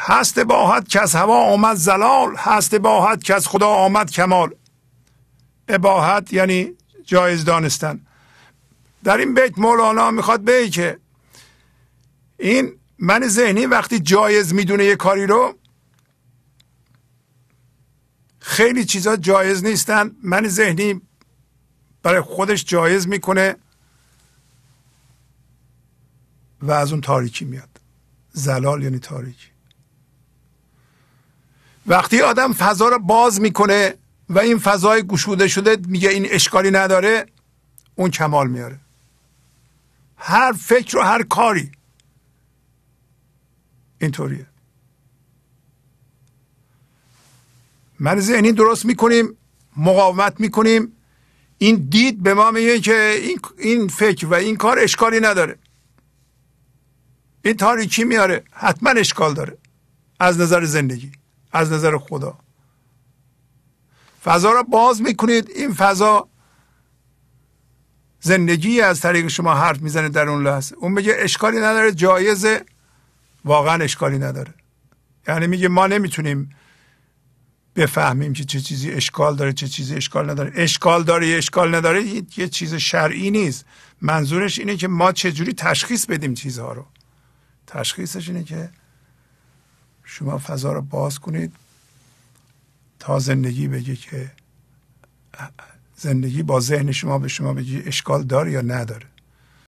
هست باحت که از هوا آمد زلال هست باحت که از خدا آمد کمال اباحت یعنی جایز دانستن در این بیت مولانا میخواد بگه که این من ذهنی وقتی جایز میدونه یه کاری رو خیلی چیزا جایز نیستن من ذهنی برای خودش جایز میکنه و از اون تاریکی میاد زلال یعنی تاریکی وقتی آدم فضا رو باز میکنه و این فضای گشوده شده میگه این اشکالی نداره اون کمال میاره هر فکر و هر کاری اینطوریه من ذهنی درست میکنیم مقاومت میکنیم این دید به ما میگه که این, این فکر و این کار اشکالی نداره این تاریکی میاره حتما اشکال داره از نظر زندگی از نظر خدا فضا را باز میکنید این فضا زندگی از طریق شما حرف میزنه در اون لحظه اون میگه اشکالی نداره جایزه واقعا اشکالی نداره یعنی میگه ما نمیتونیم بفهمیم که چه چیزی اشکال داره چه چیزی اشکال نداره اشکال داره یا اشکال نداره یه چیز شرعی نیست منظورش اینه که ما چجوری تشخیص بدیم چیزها رو تشخیصش اینه که شما فضا رو باز کنید تا زندگی بگی که زندگی با ذهن شما به شما بگی اشکال داره یا نداره